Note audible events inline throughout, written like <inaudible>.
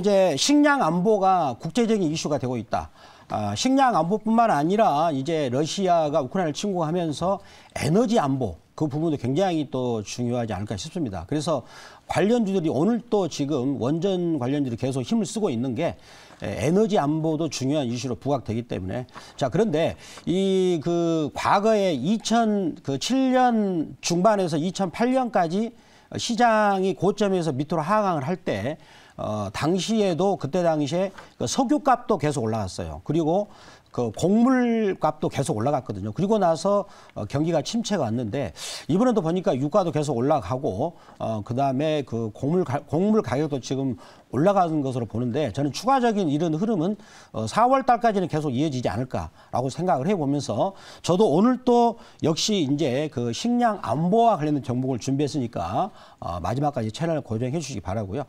이제 식량 안보가 국제적인 이슈가 되고 있다. 아, 식량 안보뿐만 아니라 이제 러시아가 우크라이나를 침공하면서 에너지 안보 그 부분도 굉장히 또 중요하지 않을까 싶습니다. 그래서 관련주들이 오늘 또 지금 원전 관련주들이 계속 힘을 쓰고 있는 게 에너지 안보도 중요한 이슈로 부각되기 때문에 자 그런데 이 그 과거에 2007년 그 중반에서 2008년까지 시장이 고점에서 밑으로 하강을 할때 어, 당시에도 그때 당시에 그 석유값도 계속 올라갔어요. 그리고 그 곡물 값도 계속 올라갔거든요. 그리고 나서 어, 경기가 침체가 왔는데 이번에도 보니까 유가도 계속 올라가고 어, 그다음에 그 곡물 가, 곡물 가격도 지금 올라가는 것으로 보는데 저는 추가적인 이런 흐름은 어, 4월 달까지는 계속 이어지지 않을까라고 생각을 해 보면서 저도 오늘 또 역시 이제 그 식량 안보와 관련된 정보를 준비했으니까 어, 마지막까지 채널 고정해 주시기 바라고요.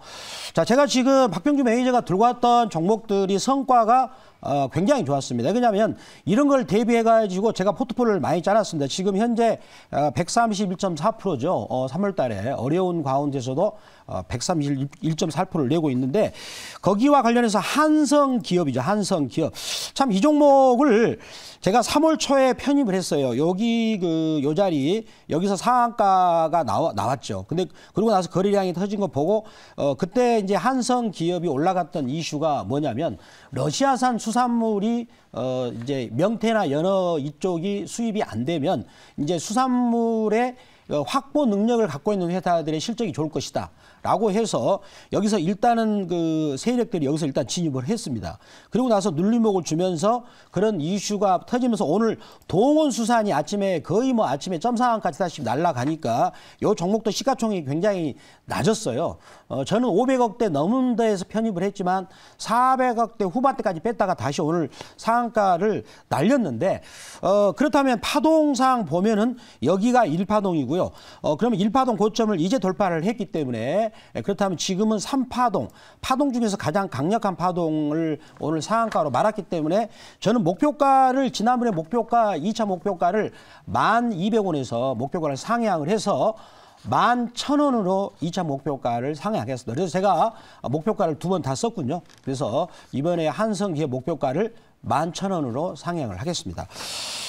자, 제가 지금 박병주 매니저가 들고 왔던 종목들이 성과가 어, 굉장히 좋았습니다. 왜 그러냐면 이런 걸 대비해 가지고 제가 포트폴리오를 많이 짜놨습니다. 지금 현재 131.4%죠. 어, 3월 어, 달에 어려운 가운데서도 131.4%를 어, 내고 있는데 거기와 관련해서 한성 기업이죠. 한성 기업. 참 이 종목을 제가 3월 초에 편입을 했어요. 여기 그요 자리 여기서 상한가가 나와, 나왔죠. 근데 그러고 나서 거래량이 터진 거 보고 어 그때 이제 한성 기업이 올라갔던 이슈가 뭐냐면 러시아산 수산물이 어, 어 이제 명태나 연어 이쪽이 수입이 안 되면 이제 수산물의 어, 확보 능력을 갖고 있는 회사들의 실적이 좋을 것이다. 라고 해서 여기서 일단은 그 세력들이 여기서 일단 진입을 했습니다. 그리고 나서 눌림목을 주면서 그런 이슈가 터지면서 오늘 동원 수산이 아침에 거의 뭐 아침에 점상한까지 다시 날라가니까 요 종목도 시가총액이 굉장히 낮았어요. 어, 저는 500억대 넘은 데에서 편입을 했지만 400억대 후반대까지 뺐다가 다시 오늘 상한가를 날렸는데 어, 그렇다면 파동상 보면은 여기가 1파동이고요. 어, 그러면 1파동 고점을 이제 돌파를 했기 때문에 예, 그렇다면 지금은 삼파동 파동 중에서 가장 강력한 파동을 오늘 상한가로 말았기 때문에 저는 목표가를 지난번에 목표가 2차 목표가를 만 이백 원에서 목표가를 상향을 해서 만 천원으로 2차 목표가를 상향했습니다. 그래서 제가 목표가를 두 번 다 썼군요. 그래서 이번에 한성기의 목표가를 만천 원으로 상향을 하겠습니다.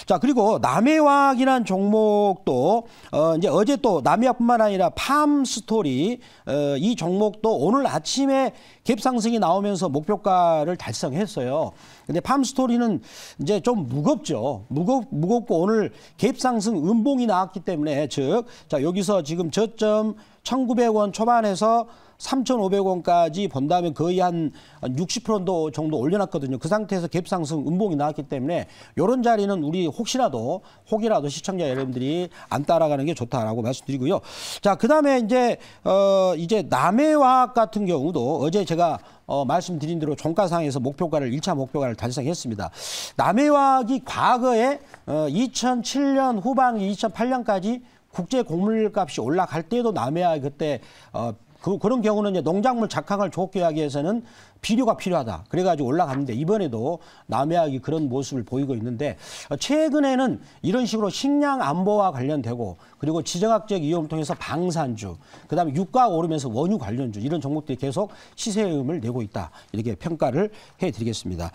자, 그리고 남해화학이란 종목도 어 이제 어제 또 남해화뿐만 아니라 팜 스토리 어이 종목도 오늘 아침에 갭 상승이 나오면서 목표가를 달성했어요. 근데 팜 스토리는 이제 좀 무겁죠. 무겁 무겁고 오늘 갭 상승 음봉이 나왔기 때문에 즉 자, 여기서 지금 저점 1,900원 초반에서 3,500원까지 본다면 거의 한 60% 정도 올려놨거든요. 그 상태에서 갭상승 음봉이 나왔기 때문에 이런 자리는 우리 혹시라도 혹이라도 시청자 여러분들이 안 따라가는 게 좋다라고 말씀드리고요. 자, 그다음에 이제 어 이제 남해화학 같은 경우도 어제 제가 어, 말씀드린 대로 종가상에서 목표가를 1차 목표가를 달성했습니다. 남해화학이 과거에 어, 2007년 후반 2008년까지 국제 곡물값이 올라갈 때에도 남해안 그때 어, 그, 그런 경우는 이제 농작물 작황을 좋게 하기 위해서는 비료가 필요하다. 그래가지고 올라갔는데 이번에도 남해하기 그런 모습을 보이고 있는데 어, 최근에는 이런 식으로 식량 안보와 관련되고 그리고 지정학적 이용을 통해서 방산주, 그다음에 유가 오르면서 원유 관련주 이런 종목들이 계속 시세음을 내고 있다. 이렇게 평가를 해드리겠습니다.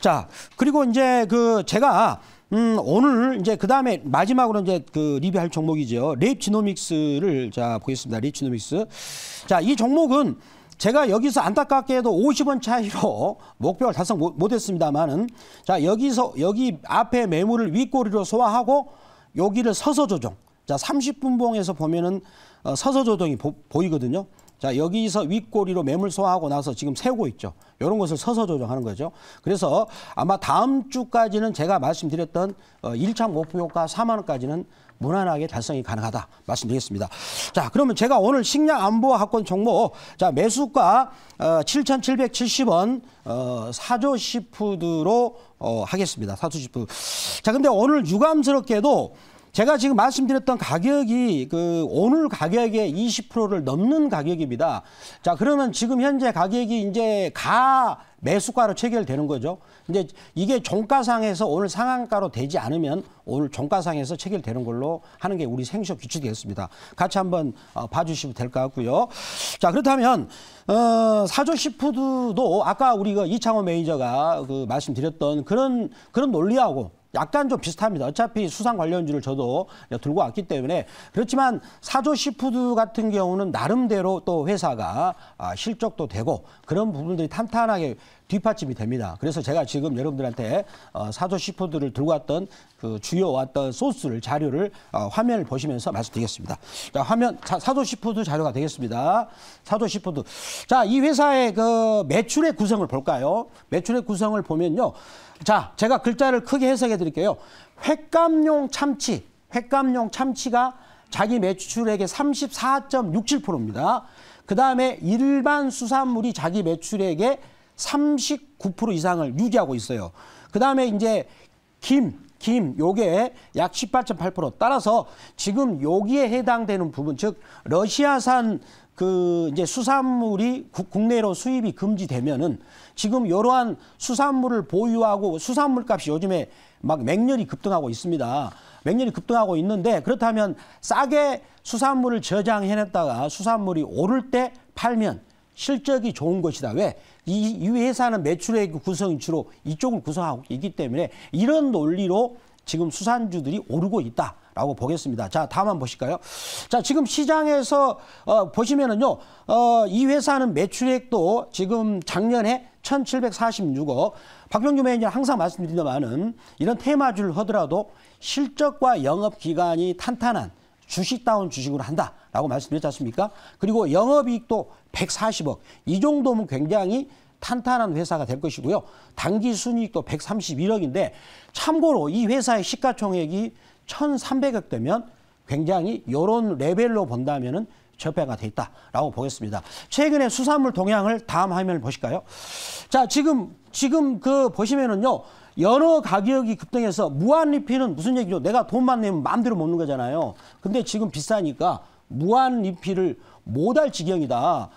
자 그리고 이제 그 제가 음, 오늘 이제 그다음에 마지막으로 이제 그 리뷰할 종목이죠. 랩 지노믹스를 자, 보겠습니다. 랩 지노믹스. 자, 이 종목은 제가 여기서 안타깝게도 50원 차이로 <laughs> 목표를 달성 못, 했습니다만은 자, 여기서 여기 앞에 매물을 윗꼬리로 소화하고 여기를 서서 조정. 자, 30분봉에서 보면은 어, 서서조정이 보, 보이거든요. 자, 여기서 윗꼬리로 매물 소화하고 나서 지금 세고 우 있죠. 이런 것을 서서 조정하는 거죠. 그래서 아마 다음 주까지는 제가 말씀드렸던 어, 일차 목표 효과 4만 원까지는 무난하게 달성이 가능하다 말씀드리겠습니다. 자, 그러면 제가 오늘 식량 안보 학권 종목 자, 매수가 어, 7,770원 어, 사조 시푸드로 어, 하겠습니다. 사조 시푸드. 자, 근데 오늘 유감스럽게도 제가 지금 말씀드렸던 가격이 그 오늘 가격의 20%를 넘는 가격입니다. 자, 그러면 지금 현재 가격이 이제 가 매수가로 체결되는 거죠. 이제 이게 종가상에서 오늘 상한가로 되지 않으면 오늘 종가상에서 체결되는 걸로 하는 게 우리 생쇼 규칙이겠습니다. 같이 한번 어, 봐주시면 될 것 같고요. 자 그렇다면 어, 사조시푸드도 아까 우리가 그 이창호 매니저가 그 말씀드렸던 그런 그런 논리하고 약간 좀 비슷합니다. 어차피 수상 관련주를 저도 들고 왔기 때문에 그렇지만 사조 시푸드 같은 경우는 나름대로 또 회사가 아, 실적도 되고 그런 부분들이 탄탄하게 뒷받침이 됩니다. 그래서 제가 지금 여러분들한테 어, 사도 시푸드를 들고 왔던 그 주요 왔던 소스를 자료를 어, 화면을 보시면서 말씀드리겠습니다. 자, 화면 사, 사조 시푸드 자료가 되겠습니다. 사도 시푸드. 자, 이 회사의 그 매출의 구성을 볼까요? 매출의 구성을 보면요. 자, 제가 글자를 크게 해석해 드릴게요. 횟감용 참치, 횟감용 참치가 자기 매출액의 34.67%입니다. 그 다음에 일반 수산물이 자기 매출액의 39% 이상을 유지하고 있어요. 그다음에 이제 김, 김 요게 약 18.8% 따라서 지금 여기에 해당되는 부분 즉 러시아산 그 이제 수산물이 국내로 수입이 금지되면은 지금 이러한 수산물을 보유하고 수산물 값이 요즘에 막 맹렬히 급등하고 있습니다. 맹렬히 급등하고 있는데 그렇다면 싸게 수산물을 저장해냈다가 수산물이 오를 때 팔면 실적이 좋은 것이다. 왜? 이, 이 회사는 매출액 그 구성이 주로 이쪽을 구성하고 있기 때문에 이런 논리로 지금 수산주들이 오르고 있다라고 보겠습니다. 자, 다음한 보실까요? 자, 지금 시장에서 어, 보시면은요, 어, 이 회사는 매출액도 지금 작년에 1,746억. 박병규 매니저 항상 말씀드리지만은 이런 테마주를 하더라도 실적과 영업 기간이 탄탄한 주식다운 주식으로 한다. 라고 말씀드렸지 않습니까? 그리고 영업이익도 140억. 이 정도면 굉장히 탄탄한 회사가 될 것이고요. 단기 순이익도 131억인데 참고로 이 회사의 시가총액이 1,300억 되면 굉장히 이런 레벨로 본다면은 적폐가 돼 있다라고 보겠습니다. 최근에 수산물 동향을 다음 화면을 보실까요? 자, 지금 지금 그 보시면은요. 연어 가격이 급등해서 무한 리필은 무슨 얘기죠? 내가 돈만 내면 마음대로 먹는 거잖아요. 근데 지금 비싸니까 무한 리필을 못할 지경이다.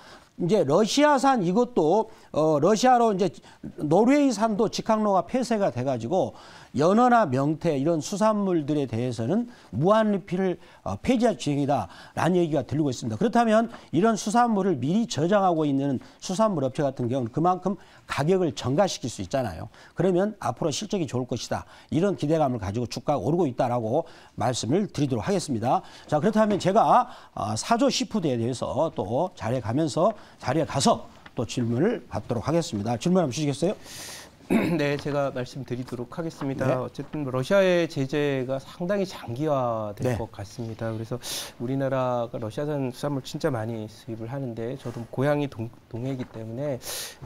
이제 러시아산 이것도 어, 러시아로 이제 노르웨이산도 직항로가 폐쇄가 돼가지고 연어나 명태 이런 수산물들에 대해서는 무한 리필을 어, 폐지할 지행이다라는 얘기가 들리고 있습니다. 그렇다면 이런 수산물을 미리 저장하고 있는 수산물 업체 같은 경우는 그만큼 가격을 증가시킬수 있잖아요. 그러면 앞으로 실적이 좋을 것이다. 이런 기대감을 가지고 주가가 오르고 있다라고 말씀을 드리도록 하겠습니다. 자 그렇다면 제가 어, 사조 시푸드에 대해서 또 자리에 가면서 자리에 가서 또 질문을 받도록 하겠습니다. 질문 한번 주시겠어요? <clears throat> 네, 제가 말씀드리도록 하겠습니다. 네. 어쨌든 뭐 러시아의 제재가 상당히 장기화될 네. 것 같습니다. 그래서 우리나라가 러시아산 수산물 진짜 많이 수입을 하는데 저도 뭐 고향이 동, 해이기 때문에 에,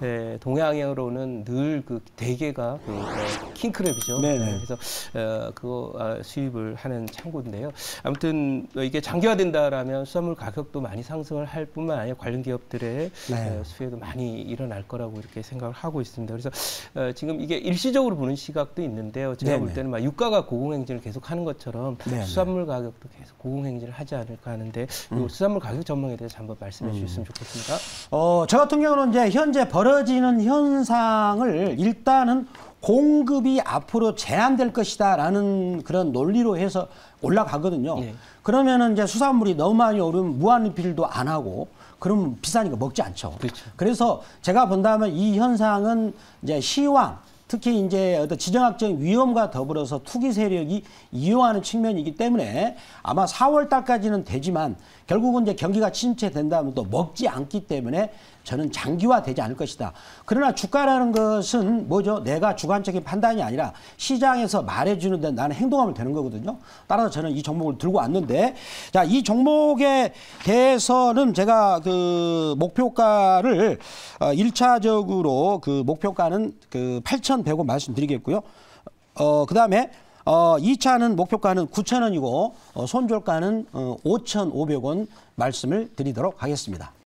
예, 동양으로는 늘 그 대게가 그, 어, 킹크랩이죠. 네, 네. 네 그래서 어, 그거 아, 수입을 하는 창고인데요. 아무튼 뭐 이게 장기화된다라면 수산물 가격도 많이 상승을 할 뿐만 아니라 관련 기업들의 에, 네. 어, 수혜도 많이 일어날 거라고 이렇게 생각을 하고 있습니다. 그래서 어, 그러니까 지금 이게 일시적으로 보는 시각도 있는데요. 제가 네네. 볼 때는 막 유가가 고공행진을 계속 하는 것처럼 네네. 수산물 가격도 계속 고공행진을 하지 않을까 하는데 음. 수산물 가격 전망에 대해서 한번 말씀해 음. 주셨으면 좋겠습니다. 어, 저 같은 경우는 이제 현재 벌어지는 현상을 일단은 공급이 앞으로 제한될 것이다라는 그런 논리로 해서 올라가거든요. 네. 그러면은 이제 수산물이 너무 많이 오르면 무한리필도 안 하고 그럼 비싸니까 먹지 않죠. 그렇죠. 그래서 제가 본다면 이 현상은 이제 시황 특히 이제 어떤 지정학적 위험과 더불어서 투기 세력이 이용하는 측면이기 때문에 아마 4월 달까지는 되지만 결국은 이제 경기가 침체된다면 또 먹지 않기 때문에 저는 장기화되지 않을 것이다. 그러나 주가라는 것은 뭐죠? 내가 주관적인 판단이 아니라 시장에서 말해주는데 나는 행동하면 되는 거거든요. 따라서 저는 이 종목을 들고 왔는데 자, 이 종목에 대해서는 제가 그 목표가를 1차적으로그 어, 목표가는 그 8,100원 말씀드리겠고요. 어, 그 다음에 어, 2차는 목표가는 9,000원이고 어, 손절가는 어, 5,500원 말씀을 드리도록 하겠습니다.